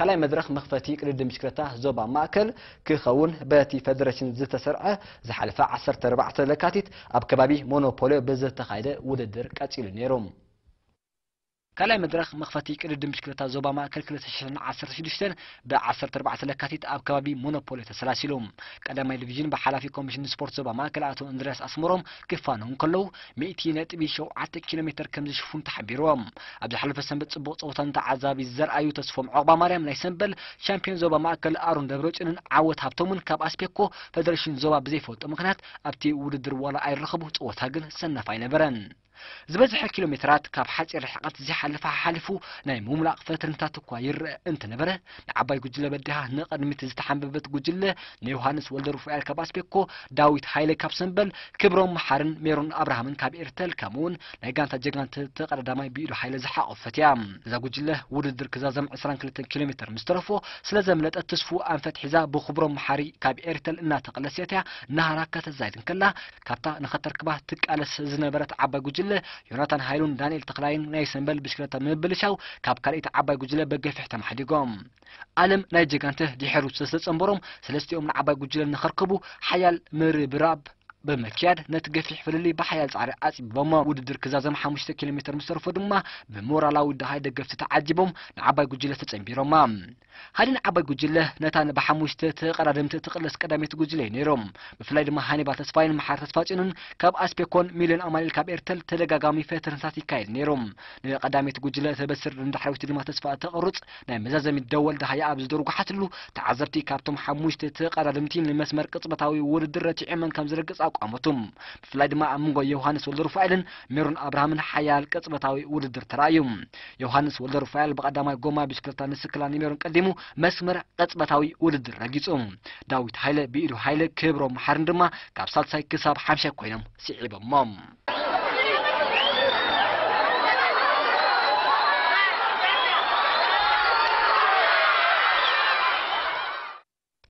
كلاي مدرخ مخفتي كريد مشكلته زوبا ماكل كخون باتي فدرشن زت سرعة زحلفة عصر تربع تلكاتيت أب كبابي مونوبولي بزت خايدة ودد كاتيل نيروم ካልኣይ መድረኽ መኽፈቲ ቅድድ ምሽክርታ ዞባ ማእከል 216 ብ14 ለካቲት ኣብ ከባቢ ሞኖፖሊ ተሰላሲሉ ቀዳማይ ዲቪዥን ብሓላፊ ኮሚሽን ስፖርት ዞባ ማእከል ኣቶ እንድርያስ ኣስመሮም ክፋነውን ከለዉ 100.7 ኪሎ ሜትር ከም ዝሽፉን ተሓቢርዎም ኣብ ዝሓለፈ ሰንበት ፅቡቅ ፀወታን ተዓዛቢ ዘርኣዩ ተስፎም ዕቑባ ማርያም ናይ ሰንበል ሻምፒዮን ዞባ ማእከል ኣሩን ደብረጭንን ዓወት ሃብቶምን ካብ ኣስፔኮ ፌደሬሽን ዞባ ብዘይፈልጦ ምክንያት ኣብቲ ውድድር ዋላ ኣይረኸቡ ፀወታ ግን ሰናፍ ኣይነበረን ዝበዝሐ ኪሎ ሜትራት ካብ ሓፂር ርሕቐት ዝሓለፈ ሓሊፉ ናይ ምምላቕ ፈትንታት እኳ ይርአ እንተነበረ ንዓባይ ጉጅለ በዲሃ ንቕድሚት ዝተሓንበበት ጉጅለ ንዮሃንስ ወልደሩፋኤል ካብ ኣስፔኮ ዳዊት ሃይለ ካብ ሰንበል ክብሮም መሓርን ሜሮን ኣብርሃምን ካብ ኤርተል ከምኡ እውን ናይ ጋንታ ጀጋንቲ ተቀዳዳማይ ብኢሉ ሃይለ ዝሓቆፈት እያ እዛ ጉጅለ ውድድር ክዛዘም 22 ኪሎ ሜትር ምስ ተረፎ ስለ ዘምለጠ ተስፉ ኣንፈት ሒዛ ብክብሮም መሓሪ ካብ ኤርተል እናተቐለስት እያ ናሃራ ከተዛይድን ከላ ካብታ ንኸተርክባ ትቃለስ ዝነበረት ዓባይ ጉጅለ ይብል ዮናታን ሃይሉን ዳንኤል ተክላይን ናይ ሰንበል ብሽክለታ ምብልሻው ካብ ካልእቲ ዓባይ ጉጅለ በገፊሕ ተማሓዲጎም ኣለም ናይ ጀጋንተ ድሕሩ ስለዝተፀንበሮም ሰለስቲኦም ንዓባይ ጉጅለ ንኸርክቡ ሓያል ምርብራብ بمكياد نتقفل حفللي بحيا زعري أسي بما وددر كزازم حاموشتا كيلومتر مسترفو دما بمورالا ودهاي دقفت تعجبهم نعباي قجلة تسعين بيروما هادي نعباي قجلة نتان بحاموشتا تقرارم تتقلس قدامي تقجلة نيروم بفلاي دما هاني باتسفاين محار تسفاجنن كاب أسبيكون ميلين أمالي كاب إرتل تلقا قامي فتر نساتي كايل نيروم نيو قدامي تقجلة تبسر ندحرو تدما تسفا تقرط نعم زازم الدول دهاي أبز درو قحتلو تعزبتي كابتم حاموشتا تقرارم تين لمسمر قطبتاوي ورد الرتي عمان كامزر قصة ተቋመቱ ብፍላይ ድማ ኣብ መንጎ ዮሃንስ ሩፋኤልን ሜሮን ኣብርሃምን ሓያል ቅፅበታዊ ውድድር ተራእዩ ዮሃንስ ሩፋኤል ብቐዳማይ ጎማ ብሽክለታ ንስክላ ንሜሮን ቀዲሙ መስመር ቅፅበታዊ ውድድር ረጊፁ ዳዊት ሃይለ ብኢዱ ሃይለ ክብሮም መሓርን ድማ ካብ ሳልሳይ ክሳብ ሓምሻ ኮይኖም ስዒቦሞም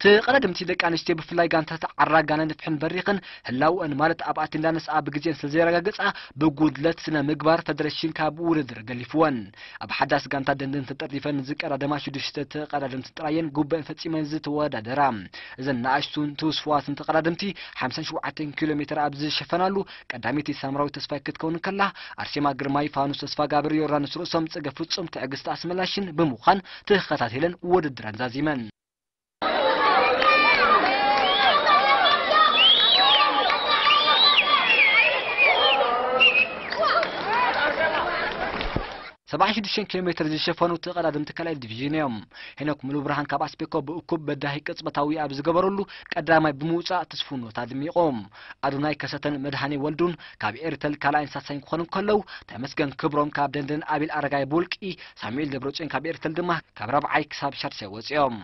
تقدم تلك عن استيب فلاي جانتات عراجانا نتحن بريقن هلاو أن مالت أبعت الله نسعى بجزين سلزيرا جزء بجودلت سنة مقبار تدرشين كابور در جلفون أب حدث جانتا دندن تترفن ذكر دما شدش تقدم تتراين جوب فتي من زت ودا درام إذا نعشتون توسفات تقدم تي خمسة شو عتين كيلومتر أبز شفنالو قدامتي سامراو تسفاكت كون كلا أرسما جرماي فانوس تسفا جابريو رانس رؤسم تجفوتسم تأجست أسملاشين بمخان تخطاتهلن ودران زازيمن 76 ኪሎ ሜትር ዝሸፈኑ ተቐዳድምቲ ካልኣይ ዲቪዥን እዮም ሄኖክ ሙሉ ብርሃን ካብ ኣስፔኮ ብእኩብ በዳሂ ቅጽበታዊ ኣብ ዝገበረሉ ቀዳማይ ብምውፃእ ትስፍኑ ተድሚቖም ኣዱናይ ከሰተን መድሃኒ ወልዱን ካብ ኤርተል ካልኣይን ሳሳይን ክኾኑ ከለዉ ተመስገን ክብሮም ካብ ደንደን ኣቢል ኣረጋይ ብውልቂ ሳሙኤል ደብረፅዮን ካብ ኤርተል ድማ ካብ ራብዓይ ክሳብ ሻድሻይ ወፂኦም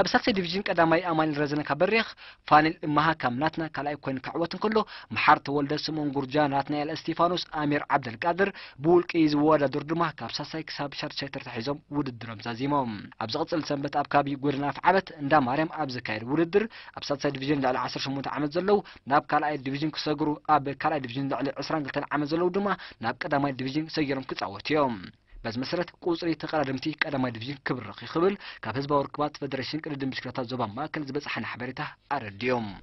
ካብ ሳልሳይ ዲቪዥን ቀዳማይ ኣማኒል ረዘነካ በሪኽ ፋኒል እማሃ ካብ ናትና ካልኣይ ኮይኑ ክዕወት እንከሎ መሓርቲ ወልደ ስምዖን ጉርጃ ናትናኤል እስጢፋኖስ ኣሚር ዓብደልቃድር ብውልቂ ዝወዳደሩ ድማ ካብ ሳሳይ ክሳብ ሻድሻይ ተርታሒዞም ውድድሮም ዛዚሞም ኣብ ዝቕፅል ሰንበት ኣብ ከባቢ ጎደና ኣፍ ዓበት እንዳ ማርያም ኣብ ዝካየድ ውድድር ኣብ ሳልሳይ ዲቪዥን ልዕሊ 18 ዓመት ዘለው ናብ ካልኣይ ዲቪዥን ክሰግሩ ኣብ ካልኣይ ዲቪዥን ልዕሊ 22 ዓመት ዘለው ድማ ናብ ቀዳማይ ዲቪዥን ሰጊሮም ክፃወቱ እዮም بس مسرت قصري تقرأ دمتي كلام دفين كبر رخي خبل كابز باور كبات فدرشينك كل دم بشكلات زبان ما كان زبص حن حبرته أرديوم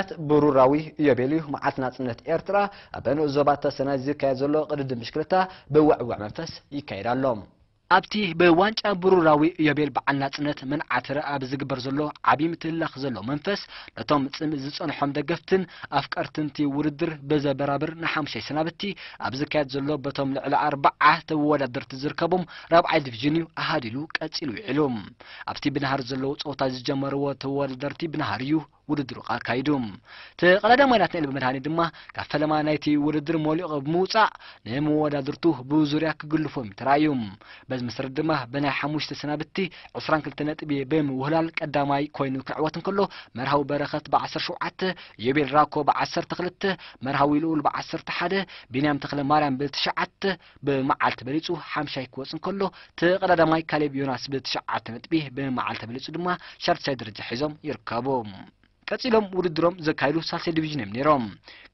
ምክንያት ብሩራዊ እዩ ኣቢሉ መዓልቲ ናፅነት ኤርትራ ኣብ በንኡ ዞባ ተሰናይ ዝካየድ ዘሎ ቅድድም ምሽክርታ ብውዕውዕ መንፈስ ይካየድ ኣሎ ኣብቲ ብዋንጫ ብሩራዊ ኢዮቤል በዓል ናፅነት መንዓትረ ኣብ ዝግበር ዘሎ ዓብዪ ምትህላኽ ዘሎ መንፈስ ነቶም ፅምእ ዝፀንሖም ደገፍትን ኣፍቀርትንቲ ውድድር ብዘበራብር ንሓሙሽተ ሰናብቲ ኣብ ዝካየድ ዘሎ በቶም ልዕሊ ኣርባዓ ተወዳደርቲ ዝርከቦም ራብዓይ ዲቪዥን እዩ ኣሃዲሉ ቀፂሉ ይዕሉ ኣብቲ ብናሃር ዘለዎ ፀወታ ዝጀመርዎ ተወዳደርቲ ብናሃር እዩ ውድድሩ ቃል ካይዱ ተቀዳዳማይናት ንኤል ብመድሃኒ ድማ ካብ ፈለማ ናይቲ ውድድር መሊቑ ብምውፃእ ንመወዳድርቱ ብዙርያ ክግልፎም ተራእዩ በዚ መሰረት ድማ ብናይ ሓሙሽተ ሰናብቲ 22 ነጥቢ ብምውህላል ቀዳማይ ኮይኑ ክዕወት እንከሎ መርሃዊ በረኸት ብ17 ዮቤል ራኮ ብ12 መርሃዊ ልኡል ብ11 ቢንያም ተክለ ማርያም ብ9 ብመዓልቲ በሊፁ ሓምሻይ ክወፅ እንከሎ ተቀዳዳማይ ካሌብ ዮናስ ብ9 ነጥቢ ብመዓልቲ በሊፁ ድማ ሻድሻይ ደረጃ ሒዞም ይርከቡ ቀፂሎም ውድድሮም ዘካይዱ ሳልሳይ ዲቪዥን እዮም ነይሮም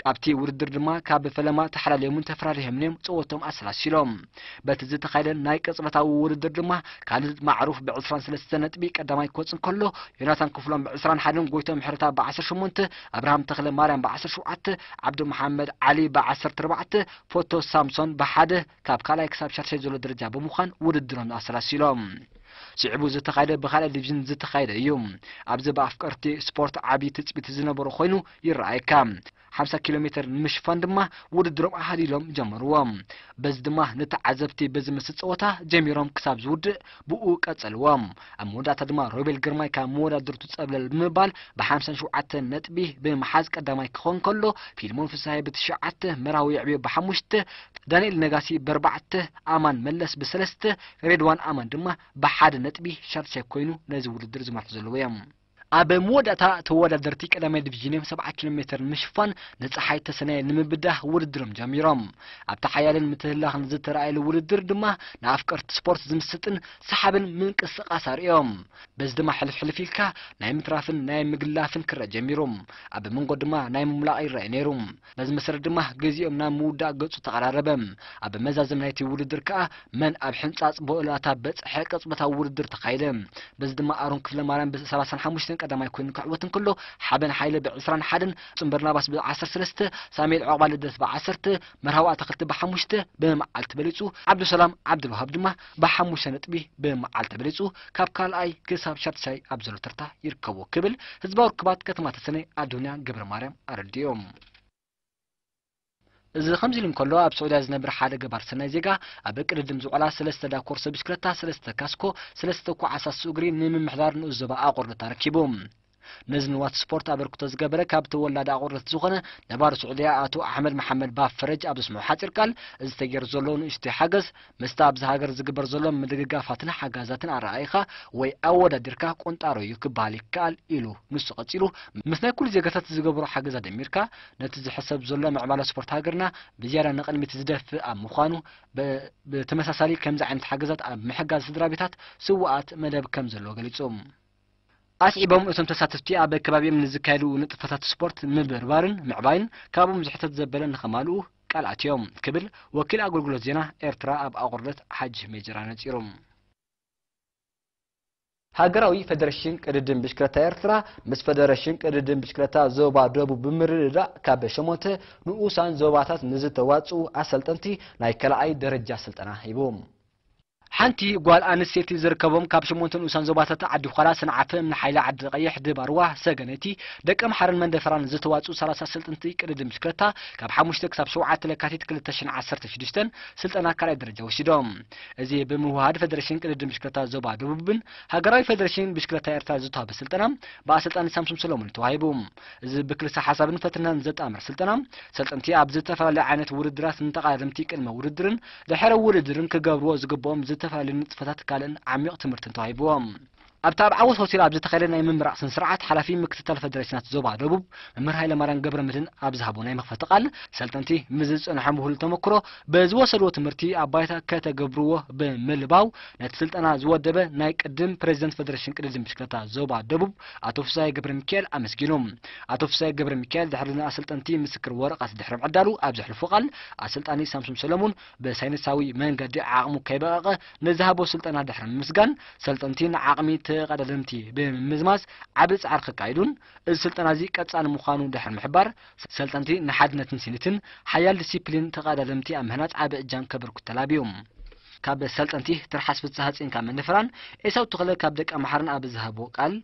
ካብቲ ውድድር ድማ ካብ ፈለማ ተሓላለዮምን ተፈራሪሖምን እዮም ፀወቶም ኣሰላሲሎም በቲ ዝተኻይደ ናይ ቅፅበታዊ ውድድር ድማ ካልእ ማዕሩፍ ብ23 ነጥቢ ቀዳማይ ክወፅን ከሎ ዮናታን ክፍሎም ብ21 ጎይቶም ምሕረታ ብ18 ኣብርሃም ተክለ ማርያም ብ17 ዓብዲ መሓመድ ዓሊ ብ14 ፎቶ ሳምሶን ብሓደ ካብ ካልኣይ ክሳብ ሻርሸይ ዘሎ ደረጃ ብምዃን ውድድሮም ኣሰላሲሎም شعبو زتخايدة بخالة ديبجن زتخايدة يوم أبزب أفكارتي سبورت عبي تتبت زنبرو خوينو يرأيكام حبسة كيلومتر مش فان دما ود دروم احالي لوم جمروام بز دما نتا عزبتي بز مسيط اوتا جميروم كساب زود بقو كاتسلوام ام وداتا دما روبيل جرماي كا مودا درتو تسابل المبال بحامسان شو عطا نتبيه بمحاز كاداماي كخون كلو في المنفس هاي بتشع عطا مراهو يعبيه بحاموشته دانيل نغاسي بربع امان ملس بسلسته ريدوان امان دما بحاد نتبيه شارتشاكوينو نازي ود درزو محتزلويام مود أب مودة توددرتي كلام الدفجينيم سبعة كيلومتر مشفن نتسحي تسنى نمبده وردرم جميرم أب تحيال متهلا نزت رأي الوردر دمه نافكر سبورت زمستن سحب من قصة قصر يوم بس دما حلف حلفيلكا نايم ترافن نايم مقلافن كرة جميرم أب من قدم ما نايم ملاقي رأينيرم بس مسر دمه جزيهم نام مودا قصو تقراربم أب مزازم نايتي وردر كا من أب حنصاص بولاتا بس حكت متى وردر تقايدم بس دما أرون كفل مارن بس سبعة حمشتن ዳዊትን ቀዳማይ ኮይኑ ክዕወትን ከሎ ሓበን ሓይለ ብ21 ፁም በርናባስ ብ13 ሳሙኤል ዕቕባ ልደት ብ10 መርሃዊ ኣተክልቲ ብሓሙሽተ ብመዓል ተበሊፁ ዓብዱሰላም ዓብዲ ወሃብ ድማ ብሓሙሽተ ነጥቢ ብመዓል ተበሊፁ ካብ ካልኣይ ክሳብ ሻድሻይ ኣብ ዘሎ ተርታ ይርከቡ ክብል ህዝባዊ ርክባት ከተማ ተሰነይ ኣዶንያን ገብረ ማርያም ኣረድዮም እዚ ከምዚ ኢሎም ከለዋ ኣብ ስዑድያ ዝነብረ ሓደ ገባር ሰናይ ዜጋ ኣብ እቅድድም ዝቆላ ሰለስተ ዳኮርሶ ብሽክለታ ሰለስተ ካስኮ ሰለስተ ኩዓሳት ስእግሪ ንምምሕዳር ንኡስ ዞባ ኣቆርዶታ ረኪቡ ነዚ ንዋት ስፖርት ኣበርክቶ ዝገበረ ካብ ተወላዲ ኣቑርት ዝኾነ ነባር ስዑድያ ኣቶ ኣሕመድ መሓመድ ባህ ፈረጅ ኣብ ዝስምዑ ሓፂር ቃል እዚ ተገይሩ ዘሎ ንእሽተይ ሓገዝ ምስቲ ኣብዚ ሃገር ዝግበር ዘሎ ምድግጋፋትን ሓጋዛትን ኣረኣኢኻ ወይ ኣወዳዲርካ ቆንጣሮ እዩ ክበሃል ይከኣል ኢሉ ንሱ ቀፂሉ ምስ ናይ ኩሉ ዜጋታት ዝገብሮ ሓገዛ ደሚርካ ነቲ ዝሕሰብ ዘሎ ምዕባለ ስፖርት ሃገርና ብዝያዳ ንቕድሚት ዝደፍእ ኣብ ምዃኑ ብተመሳሳሊ ከምዚ ዓይነት ሓገዛት ኣብ ምሕጋዝ ስድራ ቤታት ስዋኣት መደብ ከም ዘለዎ ገሊፆም أسيبهم أنتم تساتفتي أبا كبابي من الزكالو نتفتات سبورت مبربارن معباين كابو مزحتة زبالة نخمالو قال عتيوم كبل وكل أقول قلت زينا إرترا أبا أغردت حج ميجرانة إيروم هاگراوی فدراسیون کردن بیشکرته ارترا، مس فدراسیون کردن بیشکرته زوبا دوبو بمرد که به شما ته نوسان زوباتات نزد توات او اصلتنی نایکلای درجه اصلتنه ایبوم. ሓንቲ ጓል ኣንስተይቲ ዝርከቦም ካብ ሸሞንተን ንኡሳን ዞባታት ዓዲ ዃላ ሰንዓፈ እምኒ ሓይሊ ዓዲ ቀይሕ ድባርዋ ሰገነቲ ደቂ ኣምሓርን መንደፈራን ዝተዋፅኡ 30 ስልጥንቲ ቅድድ ምሽክርታ ካብ 5 ክሳብ 7 ለካቲት 2016 ስልጠና ካልኣይ ደረጃ ወሲዶም እዚ ብምውሃድ ፌደሬሽን ቅድድ ምሽክርታ ዞባ ደቡብን ሃገራዊ ፌደሬሽን ብሽክርታ ኤርትራ ዝተዋህበ ስልጠና ብኣሰልጣኒ ሳምሶም ሰሎሞን ተዋሂቡ እዚ ብክልሳ ሓሳብን ፈትናን ዘጣምር ስልጠና ሰልጠንቲ ኣብ ዝተፈላለየ ዓይነት ውድድራት ንተቓዳድምቲ ቅድመ ውድድርን ድሕረ ውድድርን ክገብርዎ ዝግብኦም ዝተ ዝተፈላለዩ ንጥፈታት ካልእን ዓሚቕ ትምህርትን ተዋሂብዎም ኣብታ ኣብ ዓወት ሆቴል ኣብ ዝተኻየደ ናይ ምምራቕ ስንስርዓት ሓላፊ ምክትታል ፌደሬሽናት ዞባ ደቡብ መምህር ሃይለማርያም ገብረምድን ኣብ ዝሃቦ ናይ መኽፈቲ ቃል ሰልጠንቲ ምዝፅንሖ ምሁል ተመክሮ ብዝወሰድዎ ትምህርቲ ኣብ ባይታ ከተገብርዎ ብምልባው ነቲ ስልጠና ዝወደበ ናይ ቅድም ፕሬዚደንት ፌደሬሽን ቅድድም ብሽክለታ ዞባ ደቡብ ኣቶ ፍሳይ ገብረ ሚካኤል ኣመስጊኖም ኣቶ ፍሳይ ገብረ ሚካኤል ድሕሪ ንኣሰልጠንቲ ምስክር ወረቐት ድሕሪ ምዕዳሉ ኣብ ዘሕልፎ ቃል ኣሰልጣኒ ሳምሱም ሰለሙን ብሳይንሳዊ መንገዲ ዓቕሙ ከይበቐቐ ንዝሃቦ ስልጠና ድሕሪ ንምስጋን ሰልጠንቲ ንዓቕሚ تقدر دمتي بمزماس عبد عرق قايدون السلطان عزيز كتس عن مخانو دحر محبار سلطان تي نحد نتنسينتن حيال ديسيبلين تقدر أمهنات عبد جان كبر كتلابيوم كاب السلطان تي ترحس بتسهات إن كان من نفران إيساو تغلى كابدك أمحرن أبو زهب وقال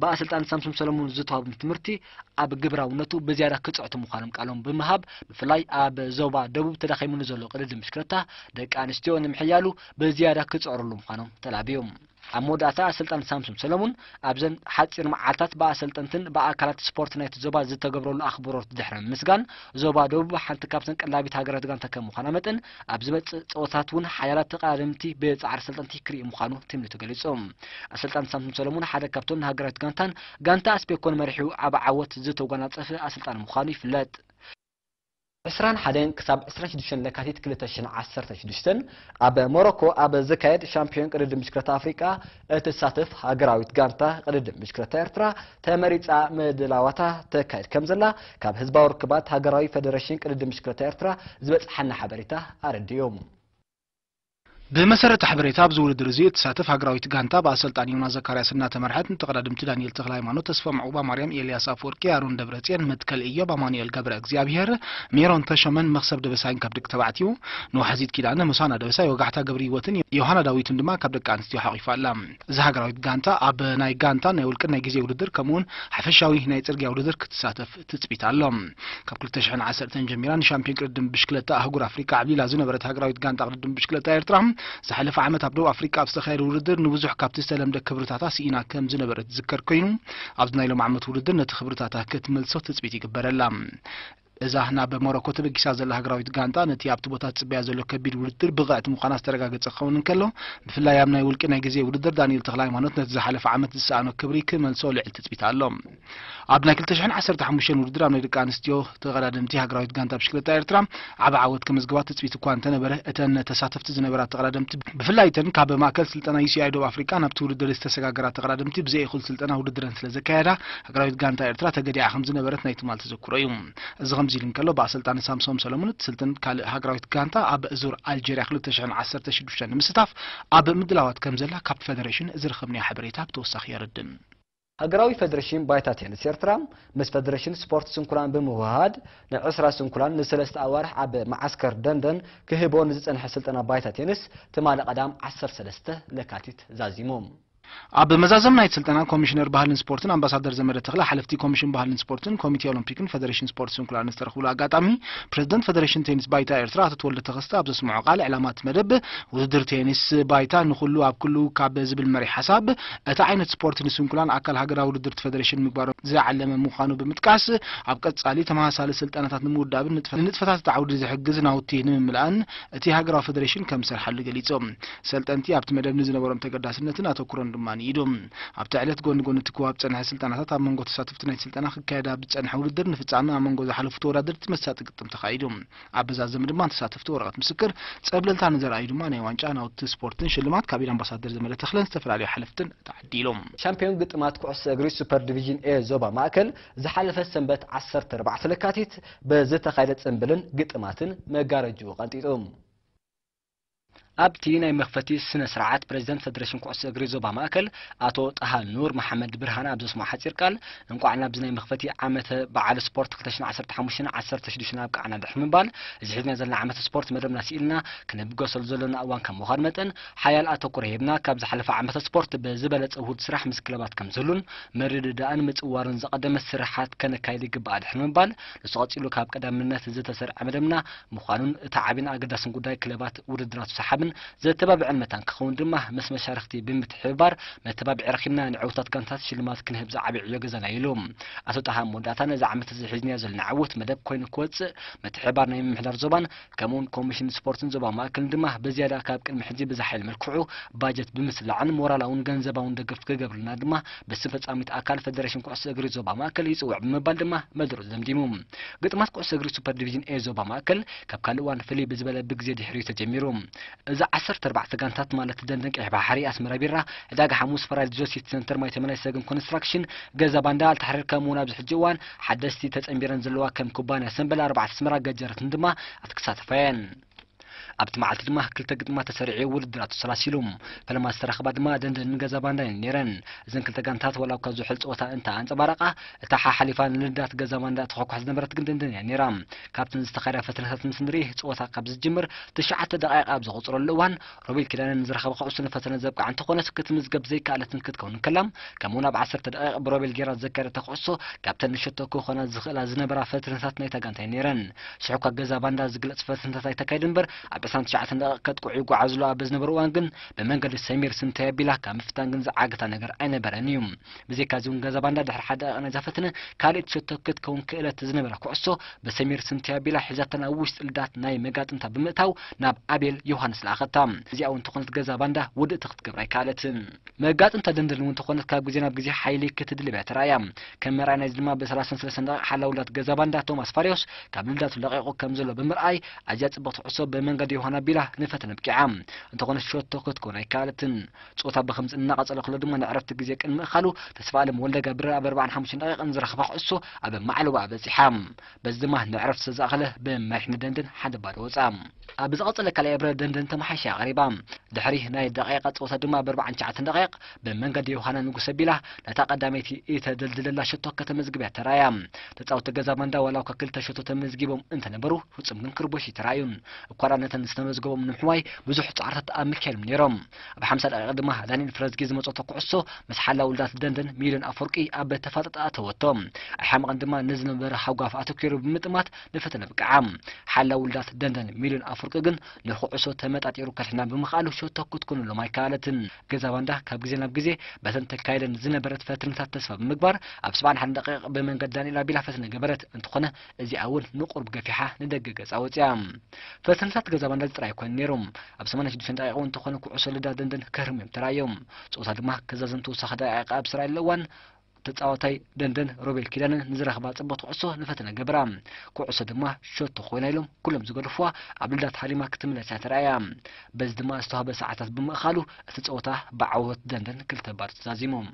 با السلطان سامسون سلمون زوتها بمتمرتي أبو قبرا ونتو بزيارة كتس عطو مخانم قالون بمهاب بفلاي أبو زوبا دبو تدخيمون زولو قلد المشكلتا دك عن استيوان محيالو بزيارة كتس عرلو مخانم تلابيوم ኣብ መወዳእታ ስልጣን ሳምሱን ሰለሙን ኣብዘን ሓፂር መዓልታት ብኣሰልጠንትን ብኣካላት ስፖርት ናይቲ ዞባ ዝተገብረሉ ኣኽብሮት ድሕረ ምስጋን ዞባ ደቡብ ሓንቲ ካብተን ቀላቢት ሃገራት ጋንታ ከም ምዃና መጠን ኣብ ዝመፅእ ፀወታት እውን ሓያላት ተቃደምቲ ብፃዕሪ ሰልጠንቲ ክርኢ ምዃኑ ትምኒቱ ገሊጹ ኣሰልጣን ሳምሱን ሰለሙን ሓደ ካብቶም ንሃገራት ጋንታን ጋንታ ኣስፔኮን መሪሑ ኣብ ዓወት ዝተጓናፀፈ ኣሰልጣን ምዃኑ ይፍለጥ 21 ክሳብ 26 ለካቲት 2016 ኣብ ሞሮኮ ኣብ ዝካየድ ሻምፒዮን ቅድድም ምሽክረት ኣፍሪቃ እትሳተፍ ሃገራዊት ጋንታ ቅድድም ምሽክረት ኤርትራ ተመሪፃ ምድላዋታ ተካየድ ከም ዘላ ካብ ህዝባዊ ርክባት ሃገራዊ ፌደሬሽን ቅድድም ምሽክረት ኤርትራ ዝበፅሓና ሓበሬታ ኣረድዮም بمسرت حبريتا بزول درزيت ساتف هجراويت غانتا باسلطان يونا زكريا سنات مرحات انتقلاد امت دانيال تخلاي مانو تسفا معوبا مريم الياس افوركي ارون دبرتين متكل ايو بامانيال غبر اغزابير ميرون تشمن مخسب دبساين كبدك تبعتيو نو حزيد كيلان مسانا دبساي وغحتا غبري وتن يوهانا داويت اندما كبدك انستيو حقيفا لام زه هجراويت غانتا اب ناي غانتا نيولك ناي غزي ولدر كمون حفشاوي هناي ترغي ولدر كتساتف تثبيت الله كبكل تشحن عسرتن جميران شامبيون قدم بشكلتا اهغور افريكا عبد الله زنبرت هجراويت غانتا قدم بشكلتا ايرترام ዝሓለፈ ዓመት ኣብ ደቡብ ኣፍሪካ ኣብ ዝተካየደ ውድድር ንብዙሕ ካብቲ ዝተለምደ ክብርታታ ስኢና ከም ዝነበረ ዝዝከር ኮይኑ ኣብዚ ናይ ሎም ዓመት ውድድር ነቲ ክብርታታ ክትምልሶ ትፅቢት ይግበረላ እዛ ህና ብሞሮኮ ተበጊሳ ዘላ ሃገራዊት ጋንታ ነቲ ኣብቲ ቦታ ትፅበያ ዘሎ ከቢድ ውድድር ብቕዕቲ ምዃና ዝተረጋገፀ ክኸውን እንከሎ ብፍላይ ኣብ ናይ ውልቂ ናይ ግዜ ውድድር ዳንኤል ተክለ ሃይማኖት ነቲ ዝሓለፈ ዓመት ዝሰኣኖ ክብሪ ክመልሶ ልዕል ትፅቢት ኣሎ ኣብ ናይ 215 ውድድር ኣብ ናይ ደቂ ኣንስትዮ ተቐዳደምቲ ሃገራዊት ጋንታ ብሽክለታ ኤርትራ ዓብ ዓወት ከመዝግባ ትፅቢት እኳ እንተነበረ እተን ተሳተፍቲ ዝነበራ ተቐዳደምቲ ብፍላይ እተን ካብ ማእከል ስልጠና ዩሲኣይ ዶብ ኣፍሪካ ናብቲ ውድድር ዝተሰጋገራ ተቐዳድምቲ ብዘይእኹል ስልጠና ውድድረን ስለ ዘካየዳ ሃገራዊት ጋንታ ኤርትራ ተገዲዓ ከም ዝነበረት ናይ ትማል ተዘክሮ እዩ كمزي لنكلو با سلطان سامسوم سلمون سلطان كالي هاقراويت كانتا اب ازور الجيريا خلو تشعن عصر تشدوشان مستاف اب مدلاوات كمزيلا كاب فدريشن ازر خمني حبريتا بتوسخ يردن هاقراوي فدريشن بايتا تيان سيرترام مس فدريشن سبورت سنكولان بموهاد نعسرا سنكولان نسلست اوارح اب معسكر دندن كهيبون نزيز انحي سلطان بايتا تيانس تمال قدام عصر سلسته لكاتيت زازيموم آب مزازم نیت سلطان کمیشنر بهالن سپورتن امبسادر زمیره تخلع حلفتی کمیشن بهالن سپورتن کمیتی المپیکن فدراسیون سپورتسون کلارن استرخول آگاتامی پریزیدنت فدراسیون تنیس بایتا ارتراعت تولد تخصص آب زسمع قال علامات مرب و در تنیس بایتا نخلو آب کلو کابز بالمری حساب اتعینت سپورتن سون کلارن عکل هجرا و در فدراسیون مقبره زعلم مخانو به آب کت سالی تماه سال سلطان تات نمود سلطان ድማኒ እዩ ኣብቲ ዕለት ጎኒ ጎኒ እቲ ክዋብ ፀንሐ ስልጠናታት ኣብ መንጎ ተሳትፍቲ ናይ ስልጠና ክካየዳ ብፀንሐ ውድድር ንፍጻሚ ኣብ መንጎ ዝሓለፉ ተወዳደርቲ መሳጢ ግጥም ኣብ ኣበዛዘሚ ድማ ተሳትፍቲ ወረቐት ምስክር ፀብለልታ ንዘርኣዩ ድማ ናይ ዋንጫ ናውቲ ስፖርትን ሽልማት ካብ ኢድ ኣምባሳደር ዘመለ ተክለን ዝተፈላለዩ ሓለፍትን ተዓዲሎም ሻምፒዮን ግጥማት ኩዕሶ እግሪ ሱፐር ዲቪዥን ኤ ዞባ ማእከል ዝሓለፈ ሰንበት 14 ለካቲት ብዝተኻየደ ፅምብልን ግጥማትን መጋረጅኡ ቀንጢጡ ኣብቲ ናይ መኽፈቲ ስነ ስርዓት ፕሬዚደንት ፌደሬሽን ኩዕሶ እግሪ ዞባ ማእከል ኣቶ ጣሃ ኑር መሓመድ ብርሃን ኣብ ዘስምዖ ሓፂር ቃል እንቋዕና ብዚ ናይ መኽፈቲ ዓመተ በዓል ስፖርት 215 16 ኣብ ቃዕና ድሕ ምባል እዚ ሒዝና ዘለና ዓመተ ስፖርት መደብና ስኢልና ክነብገሰሉ ዘለና እዋን ከም ምዃኑ መጠን ሓያል ኣተኩረ ሂብና ካብ ዝሓለፈ ዓመተ ስፖርት ብዝበለፀ ውህድ ስራሕ ምስ ክለባት ከም ዝህሉን መርድዳእን ምፅዋርን ዘቐደመ ስራሓት ከነካይድ ይግባእ ድሕ ምባል ንሱ ቀፂሉ ካብ ቀዳምነት ዝተሰርዐ መደብና ምዃኑን እቲ ዓብን ኣገዳስን ጉዳይ ክለባት ውድድራት ሰሓብን እውን ዘተባብዐን መታን ክኸውን ድማ ምስ መሻርክቲ ብምትሕብባር መተባብዒ ረኪብና ንዕውታት ጋንታት ሽልማት ክንህብ ዝዓብዕ ዕዮ ገዛና ኢሉ ኣቶ ጣሃ መወዳእታ ነዚ ዓመት እዚ ዝሒዝንያ ዘለና ዓወት መደብ ኮይኑ ክወፅእ ምትሕባር ናይ ምምሕዳር ዞባን ከምኡውን ኮሚሽን ስፖርትን ዞባ ማእክልን ድማ ብዝያዳ ካብ ቅድሚ ሕዚ ብዛሓይል መልክዑ ባጀት ብምስላዕን ሞራላውን ገንዘባውን ደገፍቲ ክገብርልና ድማ ብስም ፈፃሚት ኣካል ፌደሬሽን ኩዕሶ እግሪ ዞባ ማእከል ይፅውዕ ብምባል ድማ መድረኡ ዘምዲሙ ግጥማት ኩዕሶ እግሪ ሱፐር ዲቪዥን ኤ ዞባ ማእከል ካብ ካልእ እዋን ፍልይ ብዝበለ ብግዜ ድሕሪ ተጀሚሩ እዚ از عصر تربع تگنتات مال تدندگ احباری اسم رابیرا داغ حموض فرال جوسیت سنتر مایتمنای سگم کنستراکشن گاز باندال تحریر کامون ابز حجوان حدستی تا امیران زلوا کم کوبان اسم بلار بعد اسم را گجرت ندما اتکسات فن. ኣብቲ መዓልቲ ድማ ክልተ ግጥማት ተሰሪዐ ውድድር ኣተሰላሲሉ ፈለማ ዝተረኸባ ድማ ደንደን ገዛ ባንዳን ነይረን እዘን ክልተ ጋንታት ወላብ ካብ ዝውሕል ፀወታ እንታ ኣንፀባረቃ እታ ሓ ሓሊፋ ንልዳት ገዛ ባንዳ ተኳኳሕ ዝነበረት ግን ደንደን እያ ነይራ ካብተን ዝተካይዳ ፈተነታት ምስ ንርኢ ፀወታ ካብ ዝጅምር ትሽዓተ ደቃይቃ ኣብ ዘቆፅረሉ እዋን ሮቤል ኪዳነን ዝረኸበ ኩዕሶ ንፈተነ ዘብቃዕ እንትኾነት ክትምዝገብ ዘይከኣለትን ክትከውን ከላ ከምኡውን ኣብ ዓሰርተ ደቂቕ ብሮቤል ጌራ ዘካየደታ ኩዕሶ ካብተን ንሸቶ ክኾና ዝኽእላ ዝነበራ ፈተነታት ናይታ ጋንታ ነይረን ስሑካ ገዛ ባንዳ ዝግለፅ ፈተነታት ኣይተካይድ እምበር ኣብ 29 ደቂቀት ቁዒ ይጓዓዙሉ ኣብ ዝነበሩ እዋን ግን ብመንገዲ ሰሚር ስንተ ኣቢላ ካብ ምፍታን ግን ዝዓግታ ነገር ኣይነበረን እዩ ብዘይካ እዚ እውን ገዛ ባንዳ ድሕሪ ሓደ ቀነ ዘፈትነ ካልእ ተሸተክት ከውን ክእለት ዝነበረ ኩዕሶ ብሰሚር ስንተ ኣቢላ ሒዛተን ኣብ ውሽጢ ልዳት ናይ መጋጥምታ ብምእታው ናብ ኣቤል ዮሃንስ ለኣኸታ እዚኣ እውን ተኾነት ገዛ ባንዳ ውድእቲ ክትገብር ኣይከኣለትን መጋጥምታ ደንደል እውን ተኾነት ካብ ግዜ ናብ ግዜ ሓይሊ ክትድልብ እያ ተረኣያ ከም መርኣይና እዚ ድማ ብ33 ደቂቃ ሓላውላት ገዛ ባንዳ ቶማስ ፋርዮስ ካብ ልዳቱ ለቂቑ ከም ዘሎ ብምርኣይ ኣዝያ ፅቡቅ ትሕሶ ብመን መንገዲ ይኮነ ኣቢላ ንፈተነ ብቂዓ እንተኾነ ሸቶ ክትኮን ኣይከኣለትን ፆታ ብከምዚ እናቐፀለ ከሎ ድማ ንዕረፍቲ ግዜ ቅንምእኻሉ ተስፋኣለም ወልደ ገብረ ኣብ 45 ደቂቕን ዝረኽባ ኩዕሶ ኣብ ማዕለዋ በፂሓ በዚ ድማ ንዕረፍቲ ተዛእኸለ ብመሪሕኒ ደንደን ሓደ ባዶ ወፃ ኣብ ዝቐፀለ ካልኣይ ብረ ደንደን ተመሓሻ ቀሪባ ድሕሪ ናይ ደቂቃ ፀወታ ድማ ብ49 ደቂቕ ብመንገዲ ዮሃና ንጉስ ኣቢላ ነታ ቀዳመይቲ እተደልድለላ ሸቶ ከተመዝግብያ ተራያ ተፃውቲ ገዛ መንዳ ዋላውካ ክልተ ሸቶ ተመዝጊቦም እንተነበሩ ፍፁም ግን ክርቦሽ ተራእዩን እኳዳ ድሕነትን ዝተመዝገቦም ንምሕዋይ ብዙሕ ፃዕርታት ኣብ ምካየድ ነይሮም ኣብ ሓምሳ ደቂቃ ድማ ዳንኤል ፍረዝጊ ዝመፀቶ ኩዕሶ ምስ ሓላ ውልዳት ደንደን ሚድን ኣፈወርቂ ኣብ ቤት ተፋጠጣ ተወቶም ኣይሓምቐን ድማ ንዝነበረ ሓጓፍ ኣተኪሩ ብምጥማት ንፈተነ ብቅዓ ሓላ ውልዳት ደንደን ሚድን ኣፈወርቂ ግን ንኩዕሶ ተመጣጢሩ ከልሕና ብምኽኣሉ ሸቶ ክትኮንሎም ኣይከኣለትን ገዛ ባንዳ ካብ ግዜ ናብ ግዜ በተን ተካይደን ዝነበረት ፈትንታት ተስፋ ብምግባር ኣብ 71 ደቂቕ ብመንገዲ ዳንኤል ኣቢላ ፈትነ ገበረት እንትኾነ እዚኣ እውን ንቁርብ ገፊሓ ንደገ ገጻ ወፅያ ፈትንታት ገዛባንዳ ጥራይ ኮይኑ ነይሮም ኣብ 86 ደቂቕ እውን እንተኾነ ኩዕሶ ልዳ ደንደን ከህርም እዮም ተራእዮም ፀወታ ድማ ከዛዘም ተወሳኺ ደቂቃ ኣብ ስራ ኣለዋን ተፃዋታይ ደንደን ሮቤል ኪዳንን ንዝረኽባ ፅበት ኩዕሶ ንፈተነ ገብራ ኩዕሶ ድማ ሸቶ ኮይና ኢሎም ኩሎም ዝገድፍዋ ኣብ ልዳት ሃሊማ ክትምለስ እያ ተረኣያ በዚ ድማ ዝተዋህበ ሰዓታት ብምእኻሉ እቲ ፀወታ ብዓወት ደንደን ክልተ ባር ተዛዚሞም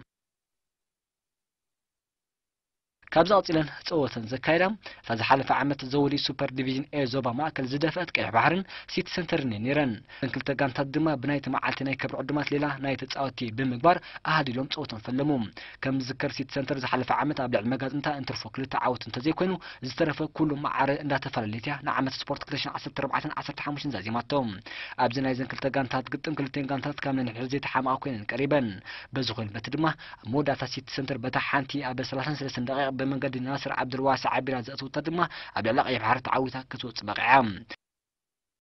ካብዛ ኣውፂለን ፀወተን ዘካይዳም እታ ዝሓለፈ ዓመት ዘወልዩ ሱፐር ዲቪዥን ኤ ዞባ ማእከል ዝደፍአት ቀይሕ ባሕርን ሲቲ ሰንተርን እየን ነይረን እተን ክልተ ጋንታት ድማ ብናይቲ መዓልቲ ናይ ክብሪ ዕዱማት ሌላ ናይ ተፃወቲ ብምግባር ኣሃዲሎም ፀወቶም ፈለሙ ከም ዝዝከር ሲቲ ሰንተር ዝሓለፈ ዓመት ኣብ ልዕሊ መጋዝንታ እንትርፎ ክልተ ዓወት እንተዘይኮይኑ ዝተረፈ ኩሉ መዓረ እንዳተፈላለየት እያ ንዓመት ስፖርት 201415 ዛዚማቶም ኣብዚ ናይ ዘን ክልተ ጋንታት ግጥም ክልተን ጋንታት ካብ ነንሕር ዘይተሓምኣ ኮይነን ቀሪበን በዚ ኮይኑ በቲ ድማ መወዳእታ ሲቲ ሰንተር በታ ሓንቲ ኣብ 33 ደቂቕ بمنقد الناصر عبد الواسع عبد عبيرا زاتو عبد ابلغ يبحر تعوتا كتو تبقعام